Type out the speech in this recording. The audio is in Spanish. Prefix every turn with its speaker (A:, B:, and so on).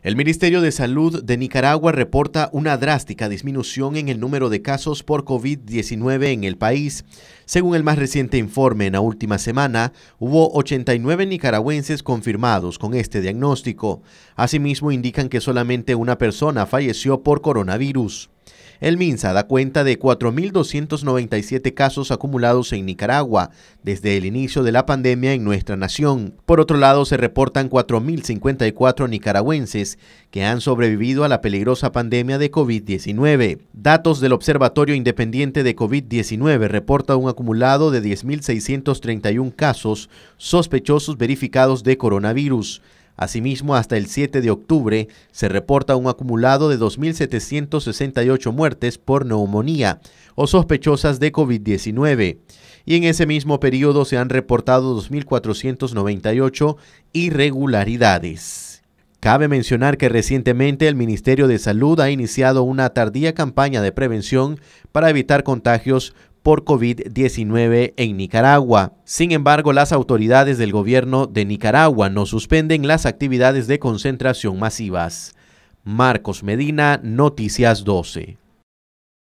A: El Ministerio de Salud de Nicaragua reporta una drástica disminución en el número de casos por COVID-19 en el país. Según el más reciente informe, en la última semana hubo 89 nicaragüenses confirmados con este diagnóstico. Asimismo, indican que solamente una persona falleció por coronavirus. El MINSA da cuenta de 4.297 casos acumulados en Nicaragua desde el inicio de la pandemia en nuestra nación. Por otro lado, se reportan 4.054 nicaragüenses que han sobrevivido a la peligrosa pandemia de COVID-19. Datos del Observatorio Independiente de COVID-19 reporta un acumulado de 10.631 casos sospechosos verificados de coronavirus. Asimismo, hasta el 7 de octubre se reporta un acumulado de 2.768 muertes por neumonía o sospechosas de COVID-19. Y en ese mismo periodo se han reportado 2.498 irregularidades. Cabe mencionar que recientemente el Ministerio de Salud ha iniciado una tardía campaña de prevención para evitar contagios por COVID-19 en Nicaragua. Sin embargo, las autoridades del gobierno de Nicaragua no suspenden las actividades de concentración masivas. Marcos Medina, Noticias 12.